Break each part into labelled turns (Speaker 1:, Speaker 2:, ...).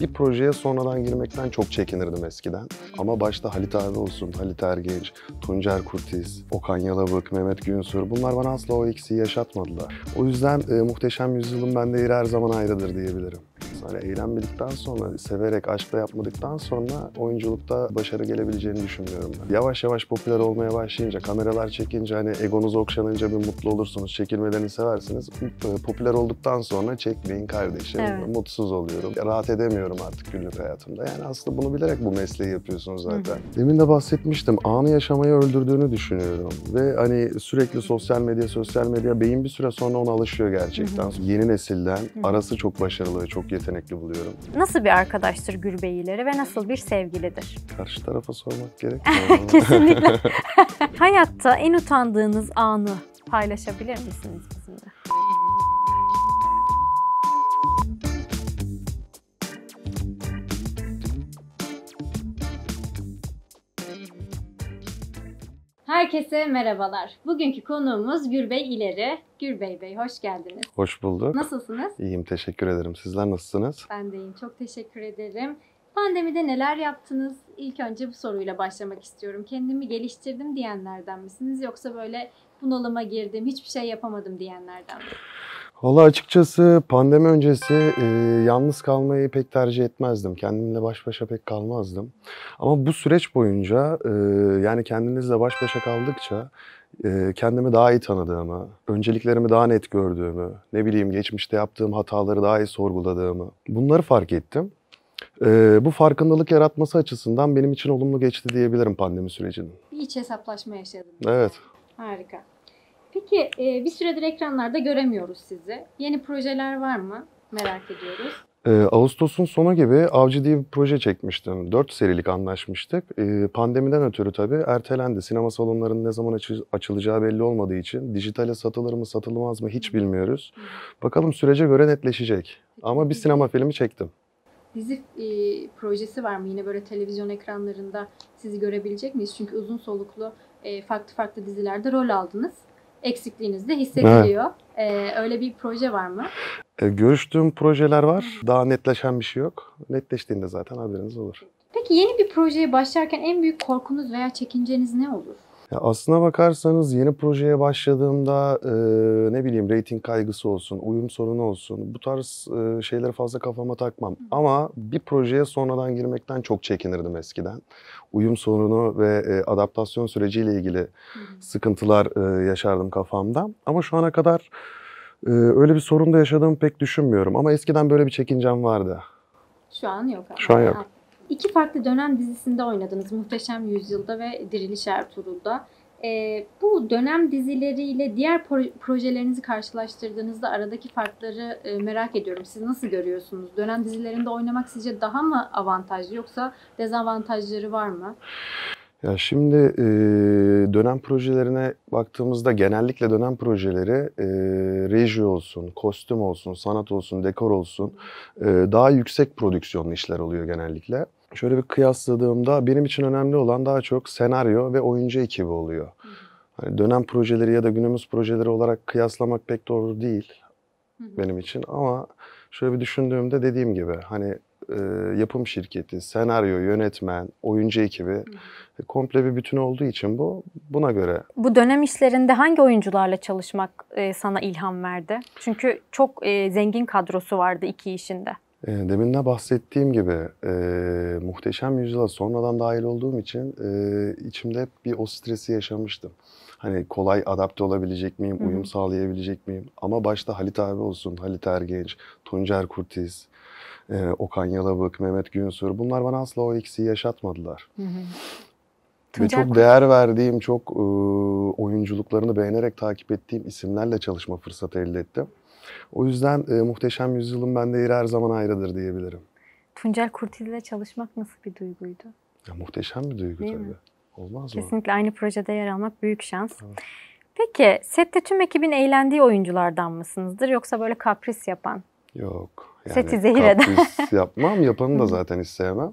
Speaker 1: Bir projeye sonradan girmekten çok çekinirdim eskiden. Ama başta Halit abi olsun, Halit Ergenç, Tuncer Kurtiz, Okan Yalabık, Mehmet Günsür bunlar bana asla o eksiği yaşatmadılar. O yüzden e, Muhteşem Yüzyıl'ın bende yeri her zaman ayrıdır diyebilirim. Hani eğlenmedikten sonra, severek, aşkla yapmadıktan sonra oyunculukta başarı gelebileceğini düşünmüyorum ben. Yavaş yavaş popüler olmaya başlayınca, kameralar çekince, hani egonuz okşanınca bir mutlu olursunuz, çekilmelerini seversiniz. Popüler olduktan sonra çekmeyin kardeşim, evet. mutsuz oluyorum. Rahat edemiyorum artık günlük hayatımda. Yani aslında bunu bilerek bu mesleği yapıyorsunuz zaten. Hı. Demin de bahsetmiştim, anı yaşamayı öldürdüğünü düşünüyorum. Ve hani sürekli sosyal medya, sosyal medya beyin bir süre sonra ona alışıyor gerçekten. Hı hı. Yeni nesilden arası çok başarılı ve çok yetenekli yetenekli buluyorum.
Speaker 2: Nasıl bir arkadaştır Gül Beyileri ve nasıl bir sevgilidir?
Speaker 1: Karşı tarafa sormak gerek. Kesinlikle.
Speaker 2: Hayatta en utandığınız anı paylaşabilir misiniz bizimle? Herkese merhabalar. Bugünkü konuğumuz Gürbey İleri. Gürbey Bey hoş geldiniz.
Speaker 1: Hoş bulduk.
Speaker 2: Nasılsınız?
Speaker 1: İyiyim teşekkür ederim. Sizler nasılsınız?
Speaker 2: Ben de iyiyim. Çok teşekkür ederim. Pandemide neler yaptınız? İlk önce bu soruyla başlamak istiyorum. Kendimi geliştirdim diyenlerden misiniz yoksa böyle bunalıma girdim, hiçbir şey yapamadım diyenlerden mi?
Speaker 1: Valla açıkçası pandemi öncesi e, yalnız kalmayı pek tercih etmezdim. Kendimle baş başa pek kalmazdım. Ama bu süreç boyunca e, yani kendinizle baş başa kaldıkça e, kendimi daha iyi tanıdığımı, önceliklerimi daha net gördüğümü, ne bileyim geçmişte yaptığım hataları daha iyi sorguladığımı bunları fark ettim. E, bu farkındalık yaratması açısından benim için olumlu geçti diyebilirim pandemi sürecinin.
Speaker 2: Bir iç hesaplaşma yaşadım. Evet. Harika. Peki e, bir süredir ekranlarda göremiyoruz sizi. Yeni projeler var mı? Merak ediyoruz.
Speaker 1: E, Ağustos'un sonu gibi Avcı diye bir proje çekmiştim. Dört serilik anlaşmıştık. E, pandemiden ötürü tabii ertelendi. Sinema salonlarının ne zaman açı, açılacağı belli olmadığı için dijitale satılır mı satılmaz mı hiç bilmiyoruz. Bakalım sürece göre netleşecek. Ama bir sinema filmi çektim.
Speaker 2: Dizi e, projesi var mı? Yine böyle televizyon ekranlarında sizi görebilecek miyiz? Çünkü uzun soluklu e, farklı farklı dizilerde rol aldınız eksikliğinizde de hissediliyor. Evet. Ee, öyle bir proje var mı?
Speaker 1: Ee, görüştüğüm projeler var. Daha netleşen bir şey yok. Netleştiğinde zaten haberiniz olur.
Speaker 2: Peki yeni bir projeye başlarken en büyük korkunuz veya çekinceniz ne olur?
Speaker 1: Ya aslına bakarsanız yeni projeye başladığımda e, ne bileyim rating kaygısı olsun, uyum sorunu olsun bu tarz e, şeyleri fazla kafama takmam. Ama bir projeye sonradan girmekten çok çekinirdim eskiden. Uyum sorunu ve e, adaptasyon süreciyle ilgili sıkıntılar e, yaşardım kafamda. Ama şu ana kadar e, öyle bir sorun da yaşadığımı pek düşünmüyorum. Ama eskiden böyle bir çekincem vardı.
Speaker 2: Şu an yok. Ama. Şu an yok. İki farklı dönem dizisinde oynadınız. Muhteşem Yüzyıl'da ve Diriliş Ertuğrul'da. E, bu dönem dizileriyle diğer projelerinizi karşılaştırdığınızda aradaki farkları e, merak ediyorum. Siz nasıl görüyorsunuz? Dönem dizilerinde oynamak sizce daha mı avantajlı yoksa dezavantajları var mı?
Speaker 1: Ya şimdi e, dönem projelerine baktığımızda genellikle dönem projeleri e, reji olsun, kostüm olsun, sanat olsun, dekor olsun e, daha yüksek prodüksiyonlu işler oluyor genellikle şöyle bir kıyasladığımda benim için önemli olan daha çok senaryo ve oyuncu ekibi oluyor. Hani dönem projeleri ya da günümüz projeleri olarak kıyaslamak pek doğru değil benim için ama şöyle bir düşündüğümde dediğim gibi hani e, yapım şirketi, senaryo, yönetmen, oyuncu ekibi e, komple bir bütün olduğu için bu buna göre.
Speaker 2: Bu dönem işlerinde hangi oyuncularla çalışmak e, sana ilham verdi? Çünkü çok e, zengin kadrosu vardı iki işinde.
Speaker 1: E, demin de bahsettiğim gibi e, muhteşem yüzyıla sonradan dahil olduğum için e, içimde hep bir o stresi yaşamıştım. Hani kolay adapte olabilecek miyim, Hı-hı. uyum sağlayabilecek miyim? Ama başta Halit abi olsun, Halit Ergenç, Tuncer Kurtiz, e, Okan Yalabık, Mehmet Günsür bunlar bana asla o eksiği yaşatmadılar. Ve çok değer verdiğim, çok e, oyunculuklarını beğenerek takip ettiğim isimlerle çalışma fırsatı elde ettim. O yüzden e, Muhteşem Yüzyıl'ın bende yeri her zaman ayrıdır diyebilirim.
Speaker 2: Tuncel Kurtil ile çalışmak nasıl bir duyguydu?
Speaker 1: Ya, muhteşem bir duygu Değil tabii. Mi? Olmaz mı? Kesinlikle
Speaker 2: aynı projede yer almak büyük şans. Evet. Peki sette tüm ekibin eğlendiği oyunculardan mısınızdır yoksa böyle kapris yapan?
Speaker 1: Yok. Yani Seti zehir eden. Kapris yapmam, yapanı da zaten istemem.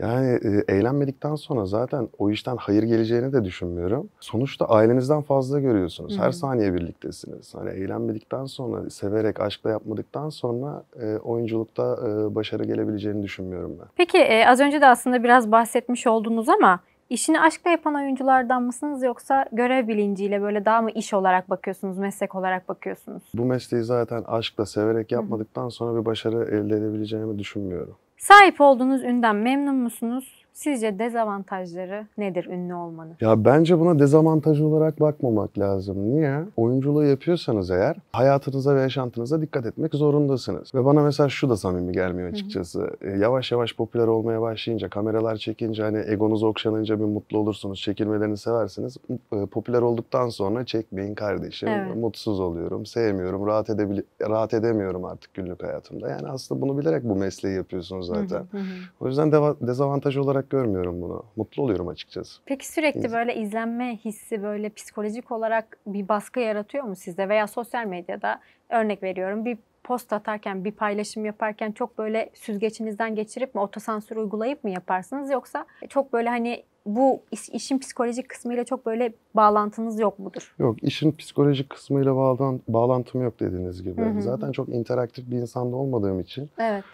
Speaker 1: Yani e, eğlenmedikten sonra zaten o işten hayır geleceğini de düşünmüyorum. Sonuçta ailenizden fazla görüyorsunuz. Her Hı-hı. saniye birliktesiniz. Hani eğlenmedikten sonra, severek, aşkla yapmadıktan sonra e, oyunculukta e, başarı gelebileceğini düşünmüyorum ben.
Speaker 2: Peki e, az önce de aslında biraz bahsetmiş oldunuz ama işini aşkla yapan oyunculardan mısınız yoksa görev bilinciyle böyle daha mı iş olarak bakıyorsunuz, meslek olarak bakıyorsunuz?
Speaker 1: Bu mesleği zaten aşkla, severek yapmadıktan sonra bir başarı elde edebileceğimi düşünmüyorum.
Speaker 2: Sahip olduğunuz ünden memnun musunuz? Sizce dezavantajları nedir ünlü olmanın?
Speaker 1: Ya bence buna dezavantaj olarak bakmamak lazım. Niye? Oyunculuğu yapıyorsanız eğer hayatınıza ve yaşantınıza dikkat etmek zorundasınız. Ve bana mesela şu da samimi gelmiyor açıkçası. Hı hı. E, yavaş yavaş popüler olmaya başlayınca, kameralar çekince hani egonuz okşanınca bir mutlu olursunuz, çekilmelerini seversiniz. E, popüler olduktan sonra çekmeyin kardeşim. Evet. Mutsuz oluyorum, sevmiyorum, rahat, edebil- rahat edemiyorum artık günlük hayatımda. Yani aslında bunu bilerek bu mesleği yapıyorsunuz zaten. Hı hı O yüzden de- dezavantaj olarak olarak görmüyorum bunu. Mutlu oluyorum açıkçası.
Speaker 2: Peki sürekli İz... böyle izlenme hissi böyle psikolojik olarak bir baskı yaratıyor mu sizde? Veya sosyal medyada örnek veriyorum bir post atarken, bir paylaşım yaparken çok böyle süzgeçinizden geçirip mi otosansür uygulayıp mı yaparsınız yoksa çok böyle hani bu iş, işin psikolojik kısmıyla çok böyle bağlantınız yok mudur?
Speaker 1: Yok, işin psikolojik kısmıyla bağlan, bağlantım yok dediğiniz gibi. Hı hı. Zaten çok interaktif bir insanda olmadığım için. Evet.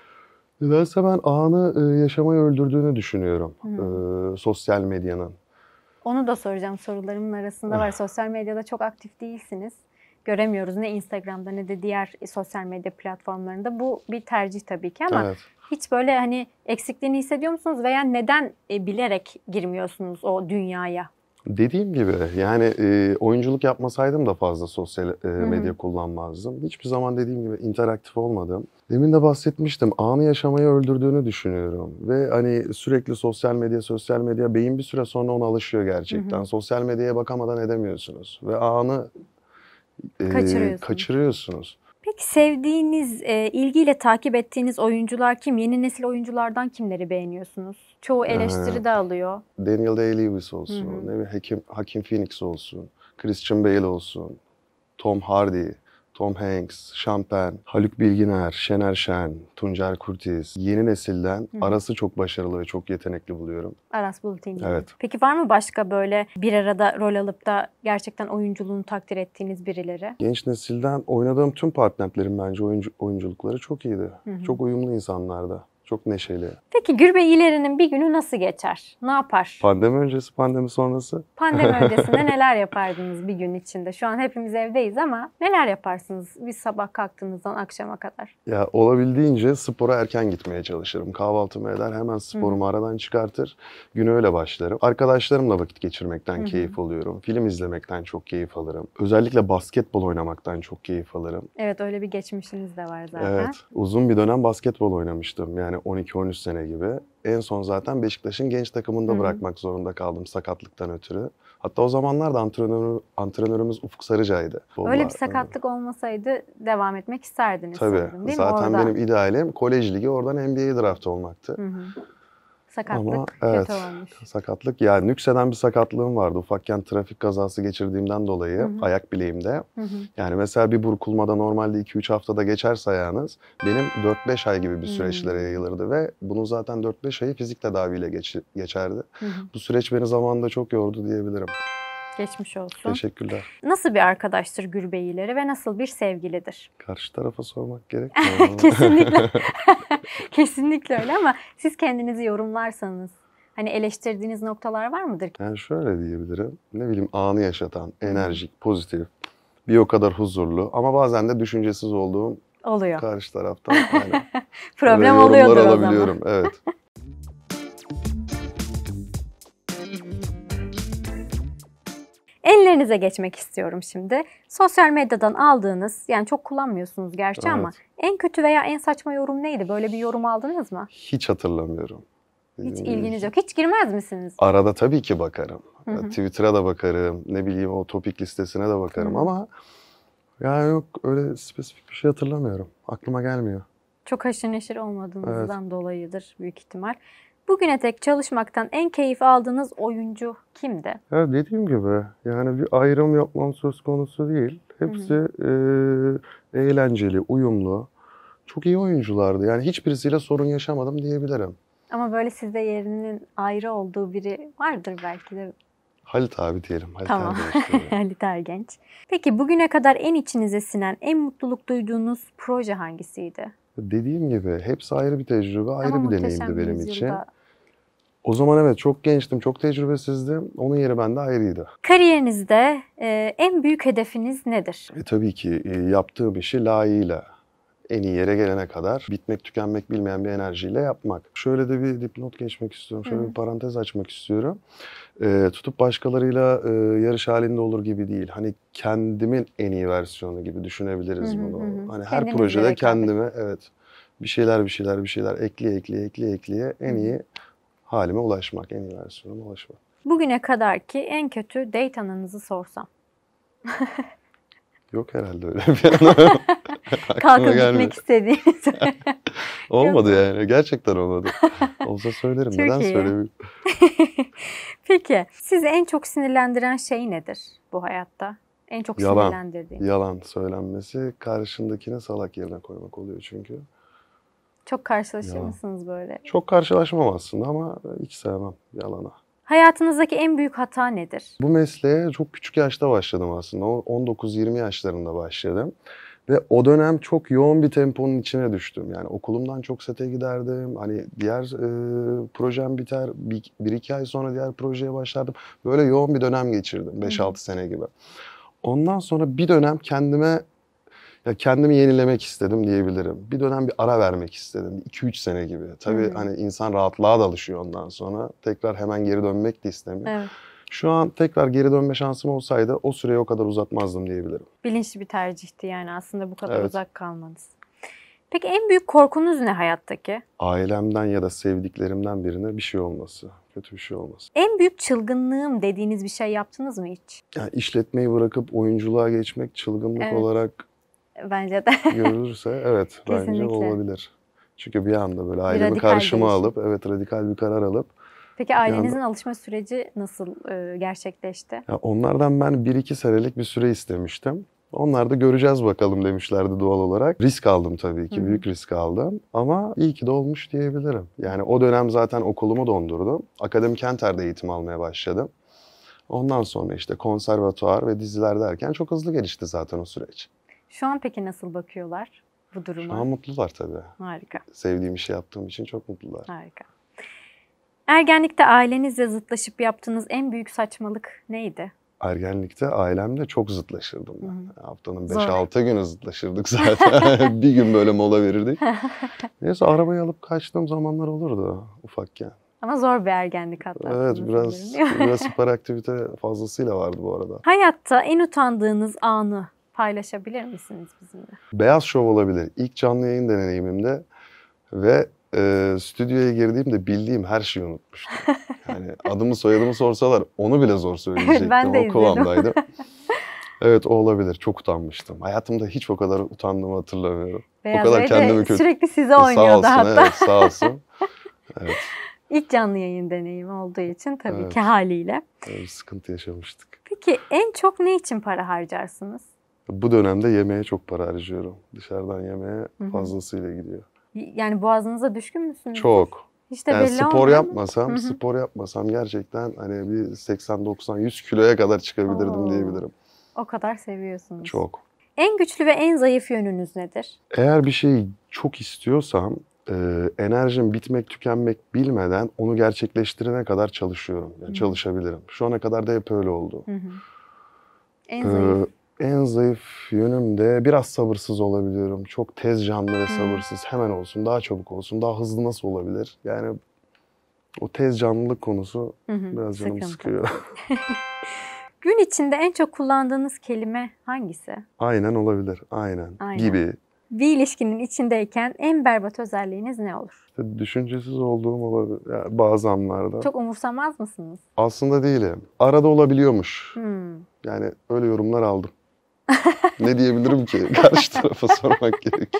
Speaker 1: Nedense ben anı e, yaşamayı öldürdüğünü düşünüyorum e, sosyal medyanın.
Speaker 2: Onu da soracağım sorularımın arasında var. Ah. sosyal medyada çok aktif değilsiniz. Göremiyoruz ne Instagram'da ne de diğer sosyal medya platformlarında. Bu bir tercih tabii ki ama evet. hiç böyle hani eksikliğini hissediyor musunuz veya neden e, bilerek girmiyorsunuz o dünyaya?
Speaker 1: Dediğim gibi yani e, oyunculuk yapmasaydım da fazla sosyal e, medya Hı-hı. kullanmazdım. Hiçbir zaman dediğim gibi interaktif olmadım. Demin de bahsetmiştim anı yaşamayı öldürdüğünü düşünüyorum. Ve hani sürekli sosyal medya sosyal medya beyin bir süre sonra ona alışıyor gerçekten. Hı-hı. Sosyal medyaya bakamadan edemiyorsunuz ve anı e, kaçırıyorsunuz. kaçırıyorsunuz.
Speaker 2: Peki sevdiğiniz, e, ilgiyle takip ettiğiniz oyuncular kim? Yeni nesil oyunculardan kimleri beğeniyorsunuz? Çoğu ee, eleştiri de alıyor.
Speaker 1: Daniel Day-Lewis olsun, Hı-hı. ne bileyim Hakim, Hakim Phoenix olsun, Christian Bale olsun, Tom Hardy, Tom Hanks, Şampen, Haluk Bilginer, Şener Şen, Tuncer Kurtiz. Yeni nesilden Hı. Aras'ı çok başarılı ve çok yetenekli buluyorum.
Speaker 2: Aras Bulut Evet. Peki var mı başka böyle bir arada rol alıp da gerçekten oyunculuğunu takdir ettiğiniz birileri?
Speaker 1: Genç nesilden oynadığım tüm partnerlerim bence oyuncu, oyunculukları çok iyiydi. Hı hı. Çok uyumlu insanlardı. Çok neşeli.
Speaker 2: Peki Gürbe İleri'nin bir günü nasıl geçer? Ne yapar?
Speaker 1: Pandemi öncesi, pandemi sonrası. Pandemi öncesinde neler
Speaker 2: yapardınız bir gün içinde? Şu an hepimiz evdeyiz ama neler yaparsınız bir sabah kalktığınızdan akşama kadar?
Speaker 1: Ya olabildiğince spora erken gitmeye çalışırım. Kahvaltımı eder, hemen sporumu Hı. aradan çıkartır. günü öyle başlarım. Arkadaşlarımla vakit geçirmekten Hı. keyif alıyorum. Film izlemekten çok keyif alırım. Özellikle basketbol oynamaktan çok keyif alırım.
Speaker 2: Evet öyle bir geçmişiniz de var zaten. Evet.
Speaker 1: Uzun bir dönem basketbol oynamıştım. Yani yani 12-13 sene gibi. En son zaten Beşiktaş'ın genç takımında Hı-hı. bırakmak zorunda kaldım sakatlıktan ötürü. Hatta o zamanlar da antrenör, antrenörümüz Ufuk Sarıca'ydı. Baba, Öyle bir sakatlık
Speaker 2: evet. olmasaydı devam etmek isterdiniz. Tabii. Sanırım, değil zaten mi? Oradan. benim
Speaker 1: idealim kolej ligi oradan NBA draftı olmaktı. Hı hı. Sakatlık Ama, evet, kötü olmuş. Sakatlık. Yani nükseden bir sakatlığım vardı. Ufakken trafik kazası geçirdiğimden dolayı Hı-hı. ayak bileğimde. Hı-hı. Yani mesela bir burkulmada normalde 2-3 haftada geçerse ayağınız benim 4-5 ay gibi bir süreçlere hmm. yayılırdı ve bunu zaten 4-5 ayı fizik tedaviyle geç- geçerdi. Hı-hı. Bu süreç beni zamanında çok yordu diyebilirim.
Speaker 2: Geçmiş olsun. Teşekkürler. Nasıl bir arkadaştır Gül Beyleri ve nasıl bir sevgilidir?
Speaker 1: Karşı tarafa sormak gerek. Kesinlikle.
Speaker 2: Kesinlikle öyle ama siz kendinizi yorumlarsanız hani eleştirdiğiniz noktalar var mıdır?
Speaker 1: Yani şöyle diyebilirim. Ne bileyim anı yaşatan, enerjik, pozitif, bir o kadar huzurlu ama bazen de düşüncesiz olduğum oluyor. Karşı taraftan. Aynen. Problem oluyordur o zaman. olabiliyorum. Evet.
Speaker 2: Yenilerinize geçmek istiyorum şimdi. Sosyal medyadan aldığınız, yani çok kullanmıyorsunuz gerçi evet. ama en kötü veya en saçma yorum neydi? Böyle bir yorum aldınız mı?
Speaker 1: Hiç hatırlamıyorum. Hiç ee, ilginiz
Speaker 2: yok. Hiç girmez misiniz?
Speaker 1: Arada tabii ki bakarım. Twitter'a da bakarım. Ne bileyim o topik listesine de bakarım Hı-hı. ama ya yok öyle spesifik bir şey hatırlamıyorum. Aklıma gelmiyor.
Speaker 2: Çok haşır neşir olmadığınızdan evet. dolayıdır büyük ihtimal. Bugüne tek çalışmaktan en keyif aldığınız oyuncu kimdi?
Speaker 1: Ya dediğim gibi yani bir ayrım yapmam söz konusu değil. Hepsi E, eğlenceli, uyumlu. Çok iyi oyunculardı. Yani hiçbirisiyle sorun yaşamadım diyebilirim.
Speaker 2: Ama böyle sizde yerinin ayrı olduğu biri vardır belki de.
Speaker 1: Halit abi diyelim. Halit tamam.
Speaker 2: Halit Ergenç. Peki bugüne kadar en içinize sinen, en mutluluk duyduğunuz proje hangisiydi?
Speaker 1: Dediğim gibi hepsi ayrı bir tecrübe, ayrı Ama bir deneyimdi benim için. Yılda o zaman evet çok gençtim, çok tecrübesizdim. Onun yeri bende ayrıydı.
Speaker 2: Kariyerinizde e, en büyük hedefiniz nedir? E,
Speaker 1: tabii ki e, yaptığım işi layığıyla en iyi yere gelene kadar bitmek tükenmek bilmeyen bir enerjiyle yapmak. Şöyle de bir dipnot geçmek istiyorum. Şöyle Hı. bir parantez açmak istiyorum. E, tutup başkalarıyla e, yarış halinde olur gibi değil. Hani kendimin en iyi versiyonu gibi düşünebiliriz Hı. bunu. Hı. Hani her projede kendime evet bir şeyler bir şeyler bir şeyler ekleye ekleye ekleye ekleye en iyi halime ulaşmak, en iyi versiyonuma ulaşmak.
Speaker 2: Bugüne kadar ki en kötü date anınızı sorsam.
Speaker 1: Yok herhalde öyle bir anı. Kalkıp gitmek
Speaker 2: istediğiniz.
Speaker 1: olmadı Yok. yani. Gerçekten olmadı. Olsa söylerim. Çok Neden söylemiyorum?
Speaker 2: Peki. Sizi en çok sinirlendiren şey nedir bu hayatta? En çok yalan, sinirlendirdiğin.
Speaker 1: Yalan söylenmesi karşındakine salak yerine koymak oluyor çünkü.
Speaker 2: Çok karşılaşır Yalan. mısınız böyle?
Speaker 1: Çok karşılaşmam aslında ama hiç sevmem yalana.
Speaker 2: Hayatınızdaki en büyük hata nedir?
Speaker 1: Bu mesleğe çok küçük yaşta başladım aslında. 19-20 yaşlarında başladım. Ve o dönem çok yoğun bir temponun içine düştüm. Yani okulumdan çok sete giderdim. Hani diğer e, projem biter. Bir, bir iki ay sonra diğer projeye başlardım. Böyle yoğun bir dönem geçirdim. 5-6 sene gibi. Ondan sonra bir dönem kendime ya kendimi yenilemek istedim diyebilirim. Bir dönem bir ara vermek istedim. 2-3 sene gibi. Tabii Hı-hı. hani insan rahatlığa da alışıyor ondan sonra. Tekrar hemen geri dönmek de istemiyor. Evet. Şu an tekrar geri dönme şansım olsaydı o süreyi o kadar uzatmazdım diyebilirim.
Speaker 2: Bilinçli bir tercihti yani aslında bu kadar evet. uzak kalmanız. Peki en büyük korkunuz ne hayattaki?
Speaker 1: Ailemden ya da sevdiklerimden birine bir şey olması. Kötü bir şey olması.
Speaker 2: En büyük çılgınlığım dediğiniz bir şey yaptınız mı hiç?
Speaker 1: Yani işletmeyi bırakıp oyunculuğa geçmek çılgınlık evet. olarak
Speaker 2: Bence de.
Speaker 1: Görülürse evet bence olabilir. Çünkü bir anda böyle ailemi karşıma değişim. alıp evet radikal bir karar alıp
Speaker 2: Peki ailenizin yani, alışma süreci nasıl e, gerçekleşti?
Speaker 1: Ya onlardan ben 1-2 senelik bir süre istemiştim. Onlar da göreceğiz bakalım demişlerdi doğal olarak. Risk aldım tabii ki, Hı. büyük risk aldım. Ama iyi ki de olmuş diyebilirim. Yani o dönem zaten okulumu dondurdum. Akademi Kenter'de eğitim almaya başladım. Ondan sonra işte konservatuar ve diziler derken çok hızlı gelişti zaten o süreç.
Speaker 2: Şu an peki nasıl bakıyorlar bu duruma? Şu an
Speaker 1: mutlular tabii. Harika. Sevdiğim işi yaptığım için çok mutlular.
Speaker 2: Harika. Ergenlikte ailenizle zıtlaşıp yaptığınız en büyük saçmalık neydi?
Speaker 1: Ergenlikte ailemle çok zıtlaşırdım ben. Hı-hı. Haftanın 5-6 günü zıtlaşırdık zaten. bir gün böyle mola verirdik. Neyse arabayı alıp kaçtığım zamanlar olurdu ufakken.
Speaker 2: Ama zor bir ergenlik hatta.
Speaker 1: Evet biraz, biraz aktivite fazlasıyla vardı bu arada.
Speaker 2: Hayatta en utandığınız anı paylaşabilir misiniz bizimle?
Speaker 1: Beyaz Şov olabilir. İlk canlı yayın deneyimimde ve e, stüdyoya girdiğimde bildiğim her şeyi unutmuştum. Yani adımı soyadımı sorsalar onu bile zor söyleyecektim. ben de o kıvamdaydım. evet o olabilir. Çok utanmıştım. Hayatımda hiç o kadar utandığımı hatırlamıyorum. Beyaz o kadar Bey kendimi kötü. Sürekli size e, oynuyordu sağ olsun, hatta. Evet, sağ olsun. Evet.
Speaker 2: İlk canlı yayın deneyimi olduğu için tabii evet. ki haliyle.
Speaker 1: Evet, sıkıntı yaşamıştık.
Speaker 2: Peki en çok ne için para harcarsınız?
Speaker 1: Bu dönemde yemeğe çok para harcıyorum. Dışarıdan yemeğe fazlasıyla gidiyor.
Speaker 2: Yani boğazınıza düşkün müsünüz?
Speaker 1: Çok. İşte yani belli spor yapmasam, Hı-hı. spor yapmasam gerçekten hani bir 80 90 100 kiloya kadar çıkabilirdim Oo. diyebilirim.
Speaker 2: O kadar seviyorsunuz. Çok. En güçlü ve en zayıf yönünüz nedir?
Speaker 1: Eğer bir şeyi çok istiyorsam e, enerjim bitmek tükenmek bilmeden onu gerçekleştirene kadar çalışıyorum. Yani çalışabilirim. Şu ana kadar da hep öyle oldu.
Speaker 2: Hı-hı. En zayıf.
Speaker 1: Ee, en zayıf yönüm de biraz sabırsız olabiliyorum. Çok tez canlı ve hmm. sabırsız. Hemen olsun, daha çabuk olsun, daha hızlı nasıl olabilir? Yani o tez canlılık konusu biraz canımı sıkıyor.
Speaker 2: Gün içinde en çok kullandığınız kelime hangisi?
Speaker 1: Aynen olabilir. Aynen, Aynen. gibi.
Speaker 2: Bir ilişkinin içindeyken en berbat özelliğiniz ne olur?
Speaker 1: İşte düşüncesiz olduğum olabilir yani bazı anlarda. Çok
Speaker 2: umursamaz mısınız?
Speaker 1: Aslında değilim. Arada olabiliyormuş. Hmm. Yani öyle yorumlar aldım ne diyebilirim ki? Karşı tarafa sormak gerek.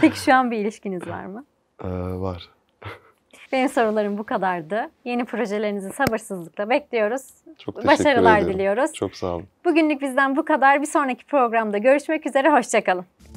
Speaker 2: Peki şu an bir ilişkiniz var mı?
Speaker 1: Ee, var.
Speaker 2: Benim sorularım bu kadardı. Yeni projelerinizi sabırsızlıkla bekliyoruz. Çok Başarılar ederim. diliyoruz. Çok sağ olun. Bugünlük bizden bu kadar. Bir sonraki programda görüşmek üzere. Hoşçakalın.